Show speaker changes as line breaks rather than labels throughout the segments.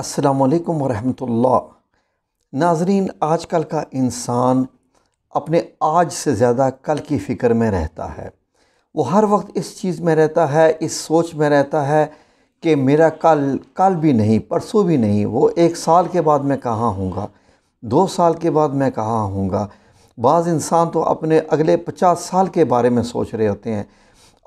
असलकम वरहमतुल्लाह नाजरीन आजकल का इंसान अपने आज से ज़्यादा कल की फ़िक्र में रहता है वो हर वक्त इस चीज़ में रहता है इस सोच में रहता है कि मेरा कल कल भी नहीं परसों भी नहीं वो एक साल के बाद मैं कहाँ हूँगा दो साल के बाद मैं कहाँ हूँगा बाज़ इंसान तो अपने अगले पचास साल के बारे में सोच रहे होते हैं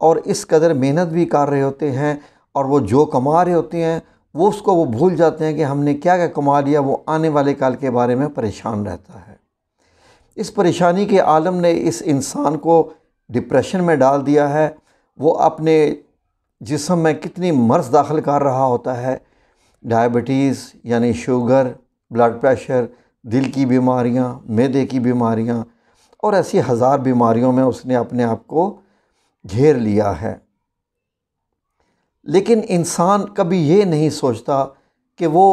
और इस कदर मेहनत भी कर रहे होते हैं और वो जो कमा रहे होते हैं वो उसको वो भूल जाते हैं कि हमने क्या क्या कमा लिया वो आने वाले काल के बारे में परेशान रहता है इस परेशानी के आलम ने इस इंसान को डिप्रेशन में डाल दिया है वो अपने जिसम में कितनी मर्ज दाखिल कर रहा होता है डायबिटीज़ यानी शुगर ब्लड प्रेशर दिल की बीमारियाँ मैदे की बीमारियाँ और ऐसी हज़ार बीमारियों में उसने अपने आप को घेर लिया है लेकिन इंसान कभी ये नहीं सोचता कि वो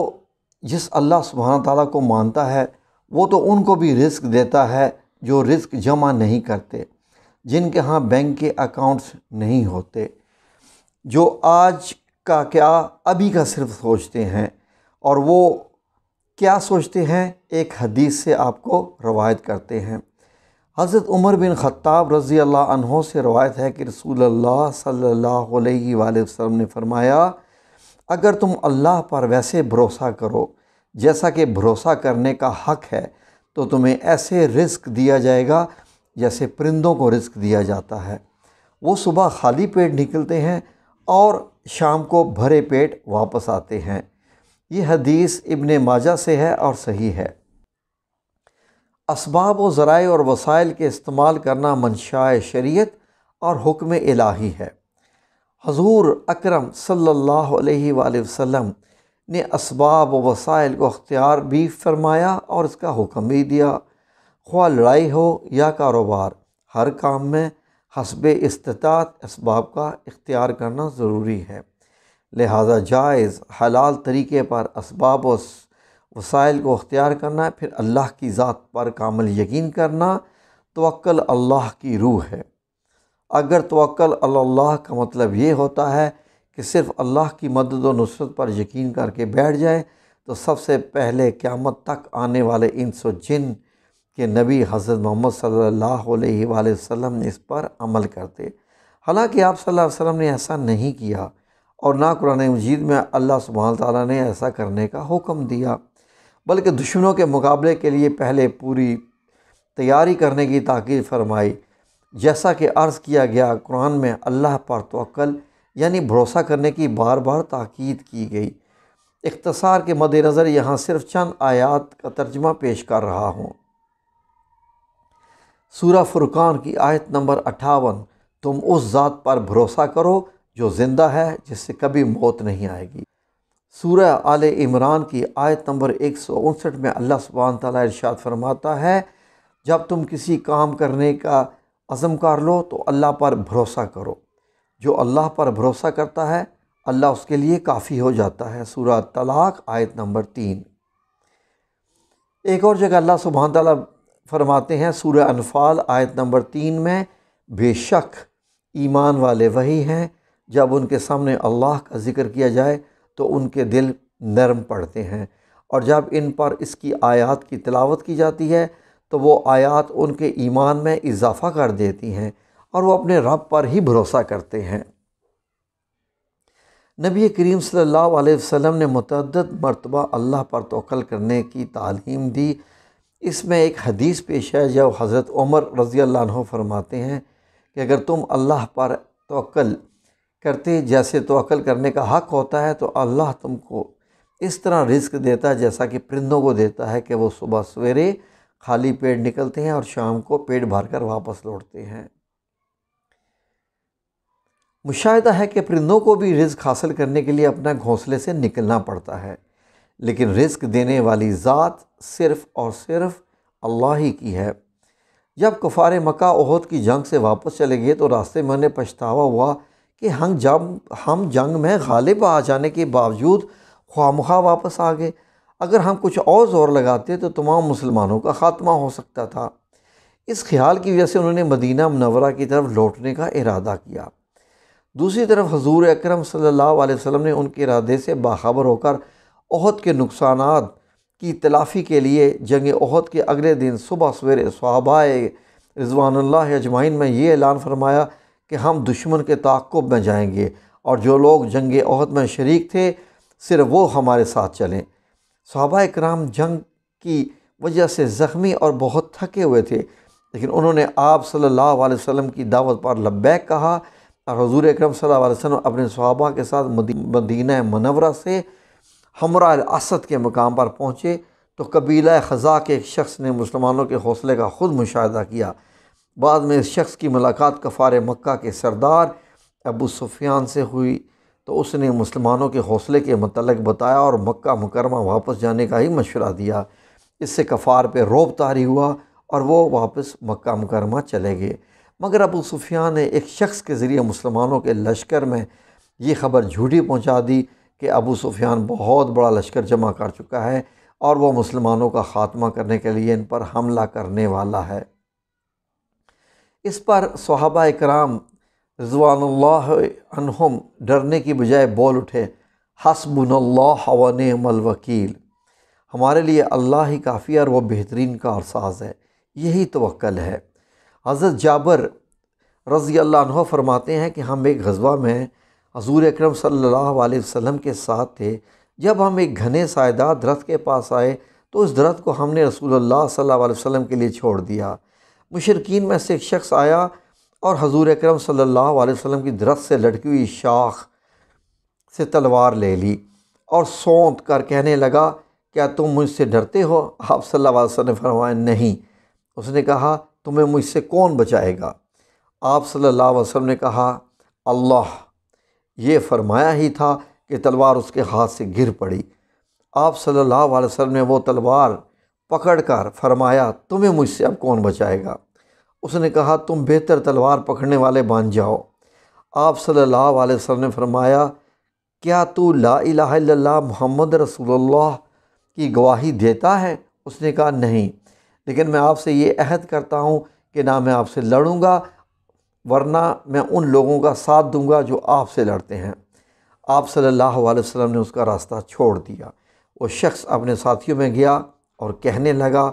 जिस अल्लाह सुबहाना ताला को मानता है वो तो उनको भी रिस्क देता है जो रिस्क जमा नहीं करते जिनके यहाँ बैंक के अकाउंट्स नहीं होते जो आज का क्या अभी का सिर्फ सोचते हैं और वो क्या सोचते हैं एक हदीस से आपको रवायत करते हैं हज़रत उमर बिन ख़त्ताब रज़ी अल्लाह से रवायत है कि रसूल अल्लाह सल्लल्लाहु अलैहि वसल्लम ने फरमाया अगर तुम अल्लाह पर वैसे भरोसा करो जैसा कि भरोसा करने का हक़ है तो तुम्हें ऐसे रिस्क दिया जाएगा जैसे परिंदों को रिस्क दिया जाता है वो सुबह खाली पेट निकलते हैं और शाम को भरे पेट वापस आते हैं ये हदीस इबन माजा से है और सही है इसबाब व और वसाइल के इस्तेमाल करना मनशा शरीत और हुक्म इलाही है हजूर अक्रम सल्लल्लाहु ने इसबाब व वसाइल को अख्तियार भी फरमाया और इसका हुक्म भी दिया ख्वा लड़ाई हो या कारोबार हर काम में हसब इस्तात इसबाब का इख्तियार करना ज़रूरी है लिहाजा जायज़ हलाल तरीके पर इसबाब वसाइल को अख्तियार करना है फिर अल्लाह की ज़ात पर कामल यकीन करना तवक्ल अल्लाह की रूह है अगर तवक्ल अल्लाह का मतलब ये होता है कि सिर्फ अल्लाह की मदद और नुसरत पर यकीन करके बैठ जाए तो सबसे पहले क़्यामत तक आने वाले इन व जिन के नबी हज़रत मोहम्मद सल्लल्लाहु अलैहि वसल्लम ने इस पर अमल करते हालांकि आप सल्लल्लाहु अलैहि वसल्लम ने ऐसा नहीं किया और ना कुरान मजीद में अल्लाह सुबह ताली ने ऐसा करने का हुक्म दिया बल्कि दुश्मनों के मुकाबले के लिए पहले पूरी तैयारी करने की ताकीद फरमाई जैसा कि अर्ज़ किया गया कुरान में अल्लाह पर तोल यानी भरोसा करने की बार बार ताकीद की गई इख्तसार के मद्नज़र यहाँ सिर्फ चंद आयात का तर्जमा पेश कर रहा हूँ सूरा फुरकान की आयत नंबर अट्ठावन तुम उस ज़ात पर भरोसा करो जो ज़िंदा है जिससे कभी मौत नहीं आएगी सूर आल इमरान की आयत नंबर एक सौ उनसठ में अल्लाह सुबहान ताली इरशाद फरमाता है जब तुम किसी काम करने का अज़म कर लो तो अल्लाह पर भरोसा करो जो अल्लाह पर भरोसा करता है अल्लाह उसके लिए काफ़ी हो जाता है सूर्य तलाक आयत नंबर तीन एक और जगह अल्लाह सुबहान तला फरमाते हैं सूर्य अनफाल आयत नंबर तीन में बेशक ईमान वाले वही हैं जब उनके सामने अल्लाह का ज़िक्र किया जाए तो उनके दिल नरम पड़ते हैं और जब इन पर इसकी आयत की तलावत की जाती है तो वो आयत उनके ईमान में इजाफ़ा कर देती हैं और वो अपने रब पर ही भरोसा करते हैं नबी करीम सल्लल्लाहु अलैहि वसल्लम ने मतदद मरतबा अल्लाह पर तोकल करने की तालीम दी इसमें एक हदीस पेश है जब हज़रत उमर रज़ी अल्लाह फरमाते हैं कि अगर तुम अल्लाह पर तोल करते जैसे तो अकल करने का हक़ होता है तो अल्लाह तुमको इस तरह रिस्क देता है जैसा कि परिंदों को देता है कि वो सुबह सवेरे खाली पेट निकलते हैं और शाम को पेट भर कर वापस लौटते हैं मुशाहिदा है कि परिंदों को भी रिस्क हासिल करने के लिए अपना घोंसले से निकलना पड़ता है लेकिन रिस्क देने वाली ज़ात सिर्फ़ और सिर्फ अल्लाह ही की है जब कुफार मक्का ओहद की जंग से वापस चले गए तो रास्ते में उन्हें पछतावा हुआ कि हम जब हम जंग में गालिब आ जाने के बावजूद मुखा वापस आ गए अगर हम कुछ और ज़ोर लगाते तो तमाम मुसलमानों का ख़ात्मा हो सकता था इस ख्याल की वजह से उन्होंने मदीना मनवरा की तरफ लौटने का इरादा किया दूसरी तरफ हजूर अक्रम सल्ला वसम ने उनके इरादे से बाखबर होकर अहद के नुकसान की तलाफ़ी के लिए जंग अहद के अगले दिन सुबह सवेरे सहाबाए रिजवानल्ला अजमाइन में ये ऐलान फरमाया कि हम दुश्मन के ताक़ुब में जाएंगे और जो लोग जंग अहद में शरीक थे सिर्फ वो हमारे साथ चलें सहाबा कराम जंग की वजह से ज़ख्मी और बहुत थके हुए थे लेकिन उन्होंने आप सल्लल्लाहु अलैहि वसल्लम की दावत पर लब्बैक कहा और हजूर अक्रम वसल्लम अपने सहाबा के साथ मदीना मनवरा से हमरा असद के मकाम पर पहुँचे तो कबीला ख़ज़ा के एक शख्स ने मुसलमानों के हौसले का ख़ुद मुशाह किया बाद में इस शख्स की मुलाकात कफ़ार मक्का के सरदार अबू सुफियान से हुई तो उसने मुसलमानों के हौसले के मतलब बताया और मक्का मुकरमा वापस जाने का ही मशवरा दिया इससे कफ़ार पर रोब तारी हुआ और वो वापस मक्का मुकरमा चले गए मगर अबू सुफियान ने एक शख्स के ज़रिए मुसलमानों के लश्कर में ये खबर झूठी पहुँचा दी कि अबू सुफियान बहुत बड़ा लश्कर जमा कर चुका है और वह मुसलमानों का ख़ात्मा करने के लिए इन पर हमला करने वाला है इस पर सहाबा इकराम रजवानल्लाम डरने की बजाय बोल उठे हसबुल्ला हमारे लिए अल्लाह ही काफ़ी और वह बेहतरीन का अरसाज़ है यही तोल है हज़रत जाबर रज़ी अल्लाह फरमाते हैं कि हम एक गजबा में हजूर अक्रम सल्लल्लाहु के साथ थे जब हम एक घने सायदा दरख्त के पास आए तो उस दरख्त को हमने रसूल सल्लल्लाहु वसम के लिए छोड़ दिया मुशरकिन में से एक शख्स आया और हजूर अक्रम सल्लल्लाहु अलैहि वसल्लम की दरख्त से लटकी हुई शाख से तलवार ले ली और सौंत कर कहने लगा क्या तुम मुझसे डरते हो आप सल्लल्लाहु ने फरमाया नहीं उसने कहा तुम्हें मुझसे कौन बचाएगा आप सल्ला वसम ने कहा अल्लाह ये फरमाया ही था कि तलवार उसके हाथ से गिर पड़ी आप सल्लल्लाहु अलैहि वसल्लम ने वो तलवार पकड़कर फरमाया तुम्हें मुझसे अब कौन बचाएगा उसने कहा तुम बेहतर तलवार पकड़ने वाले बन जाओ आप सल्लल्लाहु अलैहि वसल्लम ने फरमाया क्या तू ला इलाहा इल्लल्लाह मोहम्मद रसूलुल्लाह की गवाही देता है उसने कहा नहीं लेकिन मैं आपसे ये अहद करता हूँ कि ना मैं आपसे लड़ूँगा वरना मैं उन लोगों का साथ दूंगा जो आपसे लड़ते हैं आप सल्लल्लाहु अलैहि वसल्लम ने उसका रास्ता छोड़ दिया वो शख्स अपने साथियों में गया और कहने लगा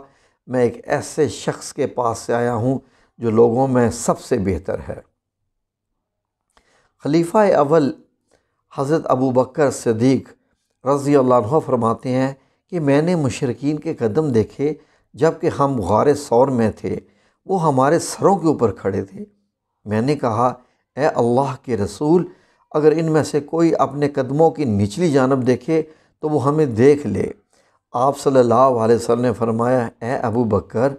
मैं एक ऐसे शख्स के पास से आया हूँ जो लोगों में सबसे बेहतर है खलीफ़ा अवल हज़रत अबू बकर सदीक रज़ी अल्लाह फरमाते हैं कि मैंने मुशरकिन के कदम देखे जबकि हम गार सौर में थे वो हमारे सरों के ऊपर खड़े थे मैंने कहा ए अल्लाह के रसूल अगर इनमें से कोई अपने कदमों की निचली जानब देखे तो वो हमें देख ले आप सल्लल्लाहु अलैहि वसल्लम ने फरमाया ए अबू बकर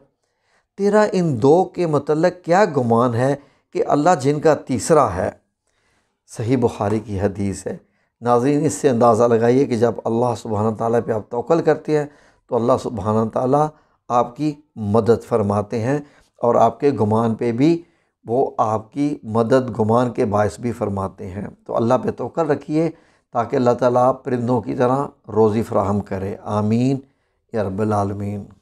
तेरा इन दो के मतलब क्या गुमान है कि अल्लाह जिनका तीसरा है सही बुखारी की हदीस है नाजीन इससे अंदाज़ा लगाइए कि जब अल्लाह सुबहाना ताली पे आप तोल करते हैं तो अल्लाह सुबहाना ताली आपकी मदद फरमाते हैं और आपके गुमान पे भी वो आपकी मदद गुमान के बायस भी फरमाते हैं तो अल्लाह पे तोल रखिए ताकि अल्लाह ताला परिंदों की तरह रोज़ी फ़राहम करे आमीन या रबालमीन